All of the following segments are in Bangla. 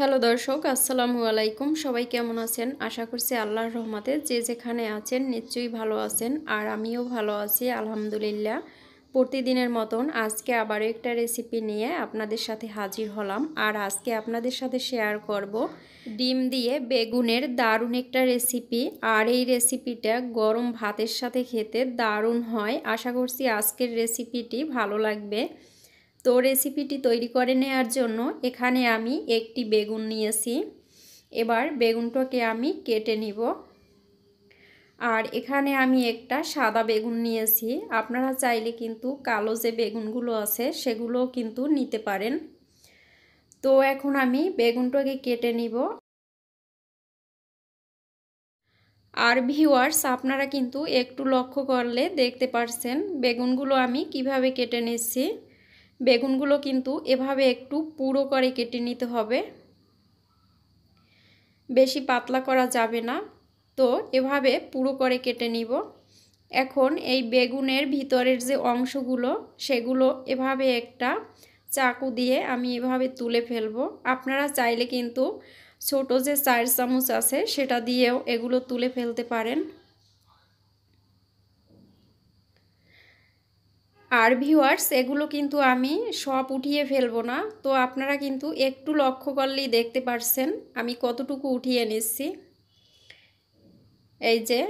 হ্যালো দর্শক আসসালামু আলাইকুম সবাই কেমন আছেন আশা করছি আল্লাহর রহমাতে যে যেখানে আছেন নিশ্চয়ই ভালো আছেন আর আমিও ভালো আছি আলহামদুলিল্লাহ প্রতিদিনের মতন আজকে আবারও একটা রেসিপি নিয়ে আপনাদের সাথে হাজির হলাম আর আজকে আপনাদের সাথে শেয়ার করব ডিম দিয়ে বেগুনের দারুণ একটা রেসিপি আর এই রেসিপিটা গরম ভাতের সাথে খেতে দারুণ হয় আশা করছি আজকের রেসিপিটি ভালো লাগবে তো রেসিপিটি তৈরি করে নেওয়ার জন্য এখানে আমি একটি বেগুন নিয়েছি এবার বেগুনটাকে আমি কেটে নিব আর এখানে আমি একটা সাদা বেগুন নিয়েছি আপনারা চাইলে কিন্তু কালো যে বেগুনগুলো আছে সেগুলো কিন্তু নিতে পারেন তো এখন আমি বেগুনটাকে কেটে নিব আর ভিওয়ার্স আপনারা কিন্তু একটু লক্ষ্য করলে দেখতে পারছেন বেগুনগুলো আমি কিভাবে কেটে নিচ্ছি বেগুনগুলো কিন্তু এভাবে একটু পুরো করে কেটে নিতে হবে বেশি পাতলা করা যাবে না তো এভাবে পুরো করে কেটে নিব এখন এই বেগুনের ভিতরের যে অংশগুলো সেগুলো এভাবে একটা চাকু দিয়ে আমি এভাবে তুলে ফেলবো আপনারা চাইলে কিন্তু ছোট যে চার চামচ আছে সেটা দিয়েও এগুলো তুলে ফেলতে পারেন আর ভিউয়ার্স এগুলো কিন্তু আমি সব উঠিয়ে ফেলবো না তো আপনারা কিন্তু একটু লক্ষ্য করলেই দেখতে পারছেন আমি কতটুকু উঠিয়ে নিচ্ছি এই যে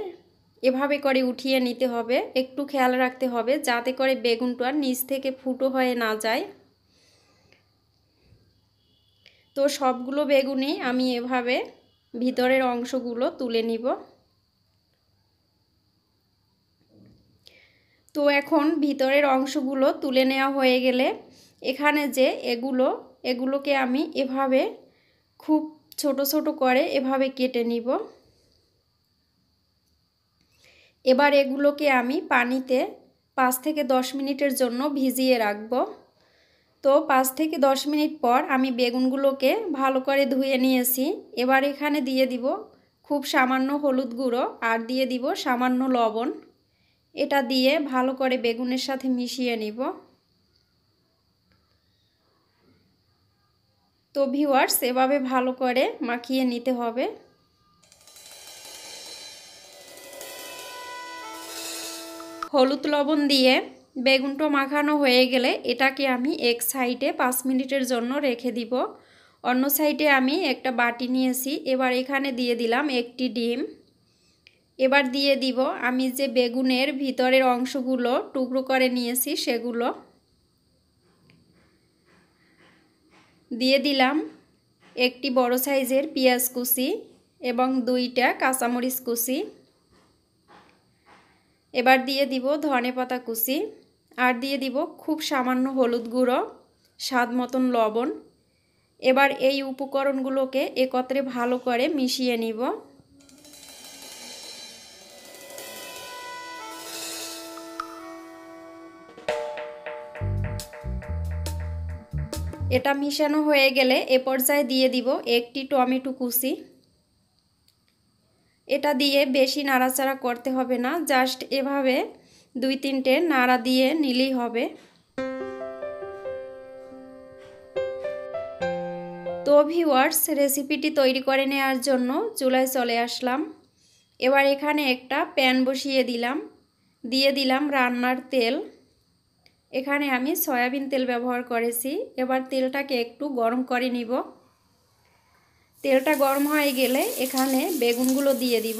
এভাবে করে উঠিয়ে নিতে হবে একটু খেয়াল রাখতে হবে যাতে করে বেগুনটা নিচ থেকে ফুটো হয়ে না যায় তো সবগুলো বেগুনেই আমি এভাবে ভিতরের অংশগুলো তুলে নিব তো এখন ভিতরের অংশগুলো তুলে নেওয়া হয়ে গেলে এখানে যে এগুলো এগুলোকে আমি এভাবে খুব ছোট ছোট করে এভাবে কেটে নিব এবার এগুলোকে আমি পানিতে পাঁচ থেকে দশ মিনিটের জন্য ভিজিয়ে রাখব তো পাঁচ থেকে দশ মিনিট পর আমি বেগুনগুলোকে ভালো করে ধুয়ে নিয়েছি এবার এখানে দিয়ে দিব খুব সামান্য হলুদ গুঁড়ো আর দিয়ে দিব সামান্য লবণ এটা দিয়ে ভালো করে বেগুনের সাথে মিশিয়ে নিব তো ভিউয়ার্স এভাবে ভালো করে মাখিয়ে নিতে হবে হলুদ লবণ দিয়ে বেগুনটা মাখানো হয়ে গেলে এটাকে আমি এক সাইডে পাঁচ মিনিটের জন্য রেখে দিব অন্য সাইডে আমি একটা বাটি নিয়েছি এবার এখানে দিয়ে দিলাম একটি ডিম এবার দিয়ে দিব আমি যে বেগুনের ভিতরের অংশগুলো টুকরো করে নিয়েছি সেগুলো দিয়ে দিলাম একটি বড় সাইজের পেঁয়াজ কুচি এবং দুইটা কাঁচামরিচ কুচি এবার দিয়ে দিব ধনে পাতা কুচি আর দিয়ে দিব খুব সামান্য হলুদ গুঁড়ো স্বাদ মতন লবণ এবার এই উপকরণগুলোকে একত্রে ভালো করে মিশিয়ে নিব এটা মিশানো হয়ে গেলে এ পর্যায়ে দিয়ে দিব একটি টমেটো কুচি এটা দিয়ে বেশি নাড়াচাড়া করতে হবে না জাস্ট এভাবে দুই তিনটে নাড়া দিয়ে নিলেই হবে তো ভিওয়ার্স রেসিপিটি তৈরি করে নেওয়ার জন্য চুলায় চলে আসলাম এবার এখানে একটা প্যান বসিয়ে দিলাম দিয়ে দিলাম রান্নার তেল এখানে আমি সয়াবিন তেল ব্যবহার করেছি এবার তেলটাকে একটু গরম করে নিব তেলটা গরম হয়ে গেলে এখানে বেগুনগুলো দিয়ে দিব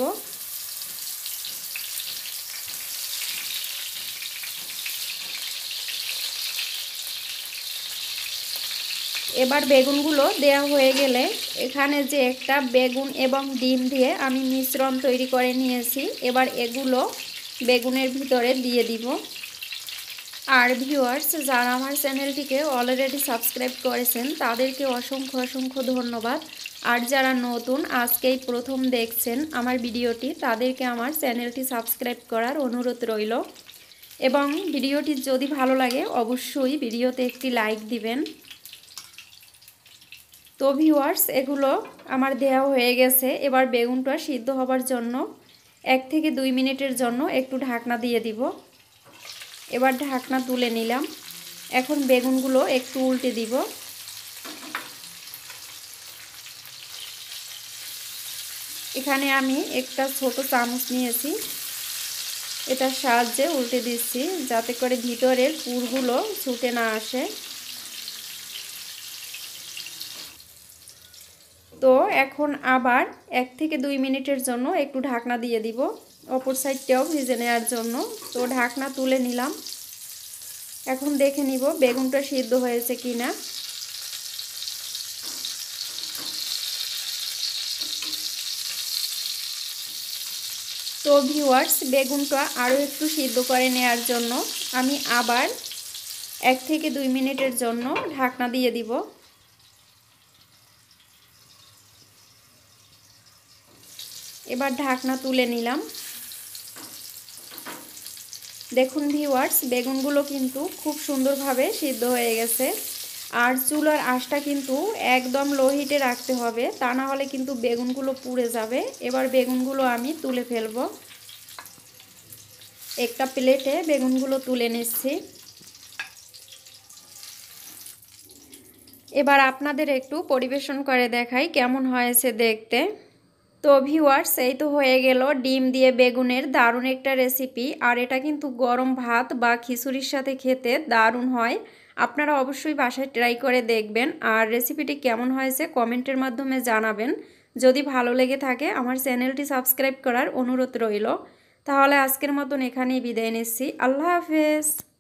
এবার বেগুনগুলো দেয়া হয়ে গেলে এখানে যে একটা বেগুন এবং ডিম দিয়ে আমি মিশ্রণ তৈরি করে নিয়েছি এবার এগুলো বেগুনের ভিতরে দিয়ে দিব আর ভিউয়ার্স যারা আমার চ্যানেলটিকে অলরেডি সাবস্ক্রাইব করেছেন তাদেরকে অসংখ্য অসংখ্য ধন্যবাদ আর যারা নতুন আজকেই প্রথম দেখছেন আমার ভিডিওটি তাদেরকে আমার চ্যানেলটি সাবস্ক্রাইব করার অনুরোধ রইল এবং ভিডিওটি যদি ভালো লাগে অবশ্যই ভিডিওতে একটি লাইক দিবেন তো ভিউয়ার্স এগুলো আমার দেয়া হয়ে গেছে এবার বেগুনটা সিদ্ধ হবার জন্য এক থেকে দুই মিনিটের জন্য একটু ঢাকনা দিয়ে দিব এবার ঢাকনা তুলে নিলাম এখন বেগুনগুলো একটু উল্টে দিব এখানে আমি একটা ছোট চামচ নিয়েছি এটার সাহায্যে উল্টে দিচ্ছি যাতে করে ভিতরের পুরগুলো ছুটে না আসে তো এখন আবার এক থেকে দুই মিনিটের জন্য একটু ঢাকনা দিয়ে দিব অপর সাইডটাও ভেজে নেওয়ার জন্য তো ঢাকনা তুলে নিলাম এখন দেখে নিব বেগুনটা সিদ্ধ হয়েছে কি না তো ভিওয়ার্স বেগুনটা আরও একটু সিদ্ধ করে নেওয়ার জন্য আমি আবার এক থেকে দুই মিনিটের জন্য ঢাকনা দিয়ে দিব এবার ঢাকনা তুলে নিলাম দেখুন ভিওয়ার্স বেগুনগুলো কিন্তু খুব সুন্দরভাবে সিদ্ধ হয়ে গেছে আর আর আঁশটা কিন্তু একদম লো হিটে রাখতে হবে তা না হলে কিন্তু বেগুনগুলো পুড়ে যাবে এবার বেগুনগুলো আমি তুলে ফেলব একটা প্লেটে বেগুনগুলো তুলে নিচ্ছি এবার আপনাদের একটু পরিবেশন করে দেখাই কেমন হয়েছে দেখতে তো ভিউয়ার্স এই তো হয়ে গেল ডিম দিয়ে বেগুনের দারুণ একটা রেসিপি আর এটা কিন্তু গরম ভাত বা খিচুড়ির সাথে খেতে দারুণ হয় আপনারা অবশ্যই বাসায় ট্রাই করে দেখবেন আর রেসিপিটি কেমন হয়েছে কমেন্টের মাধ্যমে জানাবেন যদি ভালো লেগে থাকে আমার চ্যানেলটি সাবস্ক্রাইব করার অনুরোধ রইল তাহলে আজকের মতন এখানেই বিদায় নিচ্ছি আল্লাহ হাফেজ